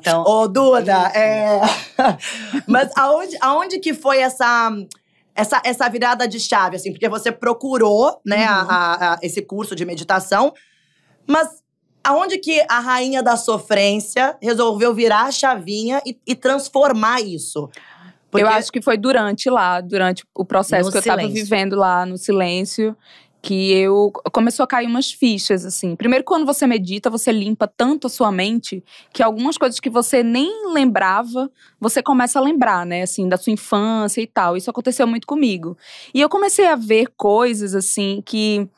Então, Ô, Duda, é... Né? é. mas aonde, aonde que foi essa essa, essa virada de chave, assim, porque você procurou, né, uhum. a, a, esse curso de meditação, mas aonde que a rainha da sofrência resolveu virar a chavinha e, e transformar isso? Porque... Eu acho que foi durante lá, durante o processo no que eu estava vivendo lá no silêncio que eu começou a cair umas fichas assim. Primeiro quando você medita, você limpa tanto a sua mente que algumas coisas que você nem lembrava, você começa a lembrar, né, assim, da sua infância e tal. Isso aconteceu muito comigo. E eu comecei a ver coisas assim que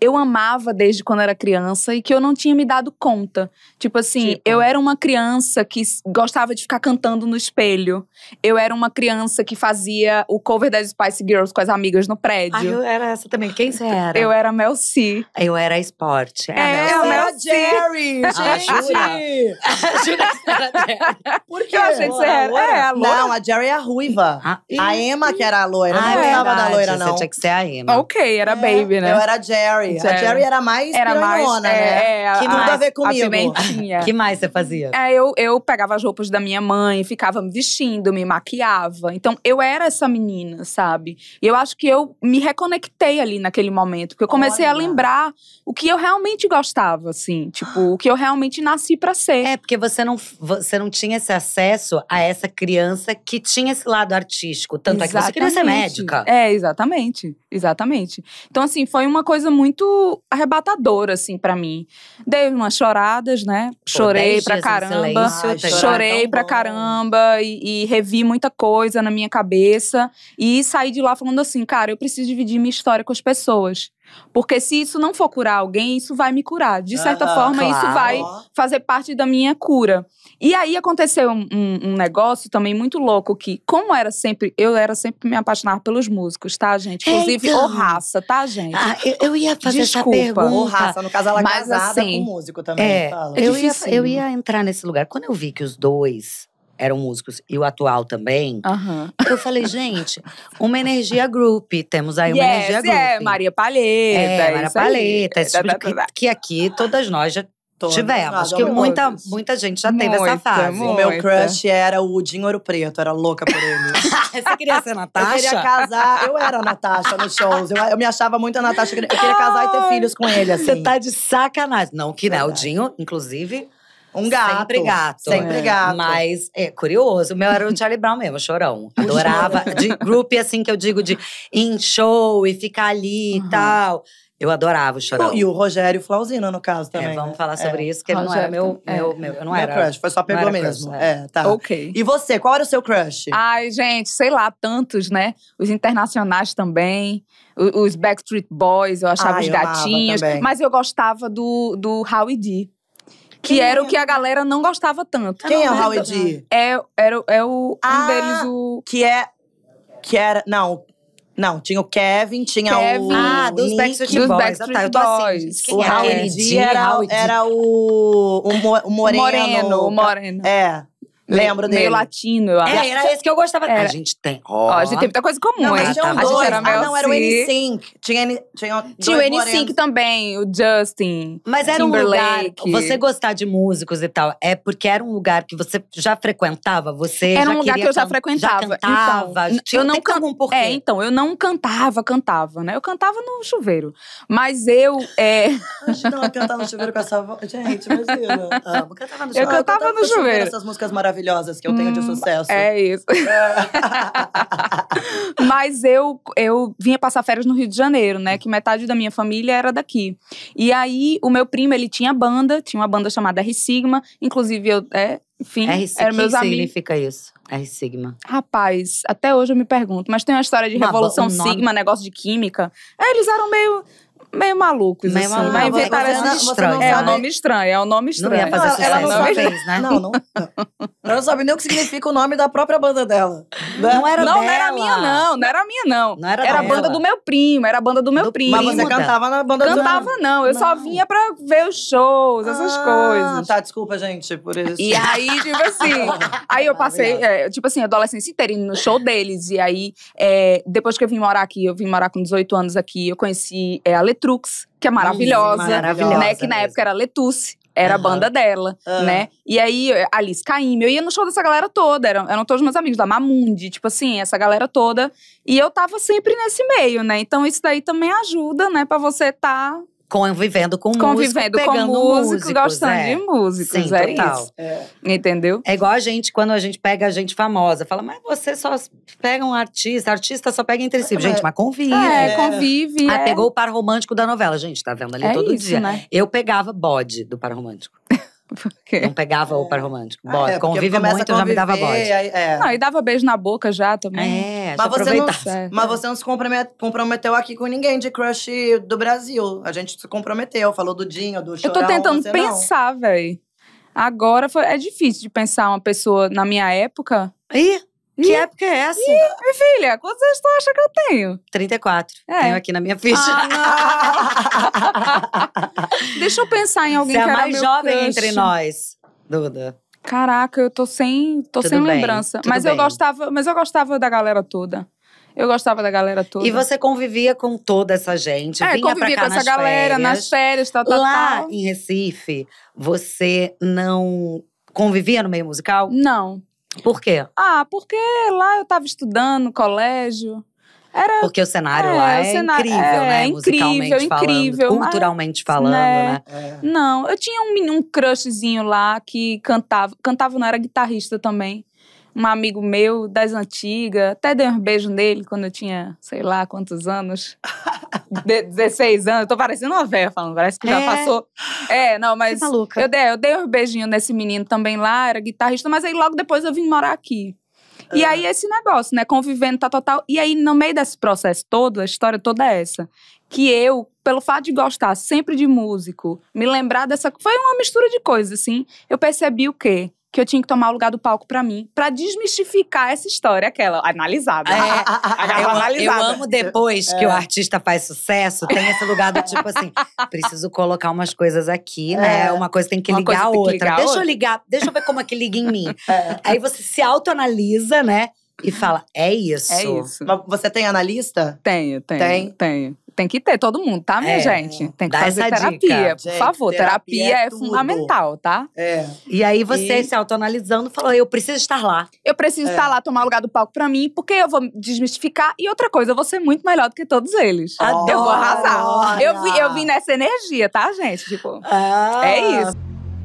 eu amava desde quando era criança e que eu não tinha me dado conta. Tipo assim, tipo... eu era uma criança que gostava de ficar cantando no espelho. Eu era uma criança que fazia o cover das Spice Girls com as amigas no ah, prédio. Ah, eu era essa também. Quem você era? Eu era Mel C. Eu era esporte. É, é Mel eu Mel ah, era Jerry. Gente! Ah, Por que? Eu achei que você era. é, a loira. Não, a Jerry é a ruiva. Ah, a Emma que era a loira. Ah, não gostava é da loira, não. Você tinha que ser a Emma. Ok, era é. baby, né? Eu era a Jerry. Jerry. Jerry. A Jerry era mais era mais, é, né? É, que não nada a ver comigo. A que mais você fazia? É, eu, eu pegava as roupas da minha mãe, ficava me vestindo, me maquiava. Então, eu era essa menina, sabe? E eu acho que eu me reconectei ali naquele momento. Porque eu comecei Olha. a lembrar o que eu realmente gostava, assim. Tipo, o que eu realmente nasci para ser. É, porque você não, você não tinha esse acesso a essa criança que tinha esse lado artístico. Tanto exatamente. é que você queria ser médica. É, exatamente. Exatamente. Então, assim, foi uma coisa muito muito arrebatador, assim, para mim. Dei umas choradas, né? Chorei pra caramba. chorei é pra caramba e, revi muita coisa na minha cabeça. E saí de lá falando assim, cara, eu preciso dividir minha história com as pessoas. Porque se isso não for curar alguém, isso vai me curar. De certa ah, forma, claro. isso vai fazer parte da minha cura. E aí aconteceu um, um, negócio também muito louco que, como era sempre, eu era sempre me apaixonar pelos músicos, tá, gente? Inclusive, então... o raça, tá, gente? Ah, eu, eu ia fazer Desculpa, essa pergunta. O raça, no caso, ela é mas, casada assim, com músico também. É, eu, é ia, eu ia entrar nesse lugar. Quando eu vi que os dois eram músicos e o atual também. Uhum. Eu falei, gente, uma energia group. Temos aí uma yes, energia é, group. É, Maria Paleta. É, Maria Palheta. Esse tipo que, que aqui todas nós já Todas, Tivemos, acho que muita, muita gente já muita, teve essa fase. O meu crush era o Dinho Ouro Preto, era louca por ele. Você queria ser Natasha? Eu queria casar, eu era a Natasha nos shows. Eu, eu me achava muito a Natasha, eu queria casar e ter filhos com ele, assim. Você tá de sacanagem. Não que né, o Dinho, inclusive… Um gato. Sempre gato. Sempre é. gato. Mas é curioso. O meu era o Charlie Brown mesmo, chorão. Adorava. de group, assim, que eu digo de em show e ficar ali uhum. e tal. Eu adorava o Chorão. E o Rogério Flauzino, no caso, é, também. É, vamos né? falar sobre é. isso, que ele Rogério, não era meu, é. meu, meu, Eu não meu era. crush, foi só pegou mesmo. Crush, é. é. tá. Ok. E você, qual era o seu crush? Ai, gente, sei lá, tantos, né? Os internacionais também. Os Backstreet Boys, eu achava os eu gatinhos. Mas eu gostava do, do Howie D. Que Quem era é? o que a galera não gostava tanto. Quem é o D? É, era, é o, ah, um deles, o… Que é… Que era… Não, não, tinha o Kevin, tinha Kevin, o. Ah, dos Nick, Backstreet dos Backstreet ah, tá, assim, Boys. Assim, o é? Howie D era, era o, o, mo, o Moreno. Moreno, o Moreno. É. Lembro dele. Meio latino, eu acho. É, era esse que eu gostava. Era. É. A gente tem. Ó, a gente tem muita coisa comum. Não, hein? mas tinham tá. dois. Era ah, não, era o assim. N-Sync. Tinha, tinha, tinha o N-Sync também, o Justin. Mas era Timberlake. um lugar. Você gostar de músicos e tal, é porque era um lugar que você já frequentava? Você era um lugar que eu já frequentava. Já cantava, então, tinha, eu não can... um porquê. É, então, eu não cantava, cantava, né? Eu cantava no chuveiro. Mas eu. É... Imagina ela cantar no chuveiro com essa voz. Gente, imagina. eu cantava no chuveiro. Eu cantava no chuveiro. Essas músicas maravilhosas maravilhosas que eu tenho hum, de sucesso. É isso. Mas eu, eu vinha passar férias no Rio de Janeiro, né? Que metade da minha família era daqui. E aí, o meu primo, ele tinha banda, tinha uma banda chamada R-Sigma. Inclusive, eu, é, enfim, R eram meus que significa isso? R Sigma. Rapaz, até hoje eu me pergunto, mas tem uma história de uma Revolução Sigma, negócio de química. É, eles eram meio meio malucos, meio assim. Maluco. Mas inventaram esse nome estranho. É um nome estranho, é um nome estranho. Não ia fazer sucesso ela não, né? Não, não, não. Ela não sabe nem o que significa o nome da própria banda dela. Né? Não era Não, dela. não era minha, não. Não era minha, não. Não era Era a banda do meu primo, era a banda do meu primo. Mas você cantava na banda do Cantava não, eu só vinha pra ver os shows, essas ah, coisas. Tá, desculpa, gente, por isso. E aí, tipo assim, aí eu passei, é, tipo assim, adolescência inteira indo no show deles. E aí, é, depois que eu vim morar aqui, eu vim morar com 18 anos aqui, eu conheci é, a Letrux, que é maravilhosa, maravilhosa né? Que na mesmo. época era Letuce. Era uhum. a banda dela, uhum. né? E aí, Alice Caim, eu ia no show dessa galera toda, eram, eram todos meus amigos, da Mamundi, tipo assim, essa galera toda. E eu tava sempre nesse meio, né? Então isso daí também ajuda, né, pra você tá convivendo com convivendo músico, com músicos, gostando é. de músicos, Sim, é total. isso. É. Entendeu? É igual a gente quando a gente pega a gente famosa, fala: "Mas você só pega um artista, artista só pega entre si". É. Gente, mas convive. É, convive. Ah, é. pegou o par romântico da novela, gente, tá vendo ali é todo isso, dia. Né? Eu pegava bode do par romântico. Não pegava é. o par é. romântico. Bora, ah, é, convive muito, conviver, já me dava bode. É. Não, e dava beijo na boca já também. É, mas, você não, mas você não se comprometeu aqui com ninguém de crush do Brasil. A gente se comprometeu, falou do Dinho, do Chorão. Eu tô tentando pensar, velho. Agora foi, é difícil de pensar uma pessoa na minha época. Ih! Que época é essa? Ih, filha, quantos anos tu acha que eu tenho? 34. É. Tenho aqui na minha ficha. Ah, Deixa eu pensar em alguém Você é que é mais jovem crush. entre nós, Duda. Caraca, eu tô sem, tô tudo sem bem, lembrança. Mas bem. eu gostava, mas eu gostava da galera toda. Eu gostava da galera toda. E você convivia com toda essa gente? É, vinha convivia com essa galera férias. nas férias, tal, tal, Lá tal. em Recife, você não convivia no meio musical? Não. Por quê? Ah, porque lá eu estava estudando, colégio. Era, porque o cenário é, lá é, é cenário, incrível, é, né? É Musicalmente incrível, é falando, incrível, culturalmente mas, falando, né? né? É. Não, eu tinha um, um crushzinho lá que cantava. Cantava, não, era guitarrista também um amigo meu das antigas. Até dei um beijo nele quando eu tinha, sei lá, quantos anos. De 16 anos. Eu tô parecendo uma velha falando, parece que já é? passou. É, não, mas. Tá eu dei, eu dei um beijinho nesse menino também lá, era guitarrista, mas aí logo depois eu vim morar aqui. E ah. aí, esse negócio, né? Convivendo, tá total. E aí, no meio desse processo todo, a história toda é essa. Que eu, pelo fato de gostar sempre de músico, me lembrar dessa. Foi uma mistura de coisas, assim. Eu percebi o quê? que eu tinha que tomar o lugar do palco para mim, para desmistificar essa história, aquela analisada. É, aquela eu, analisada. eu amo depois é. que o é. artista faz sucesso, tem esse lugar do tipo assim, preciso colocar umas coisas aqui, né? é. né? Uma coisa tem que Uma ligar a outra. Ligar deixa outra. eu ligar, deixa eu ver como é que liga em mim. É. Aí você se autoanalisa, né? E fala, é isso. É isso. Mas você tem analista? Tenho, tenho. Tem? Tenho tem que ter todo mundo, tá, minha é, gente? Tem que fazer terapia, dica, por gente, favor. Terapia, terapia é, é fundamental, tá? É. E aí você e... se autoanalisando falou: eu preciso estar lá. Eu preciso é. estar lá, tomar lugar do palco pra mim, porque eu vou desmistificar. E outra coisa, eu vou ser muito melhor do que todos eles. Adoro. Eu vou arrasar. Eu vim eu vi nessa energia, tá, gente? Tipo, ah. é isso.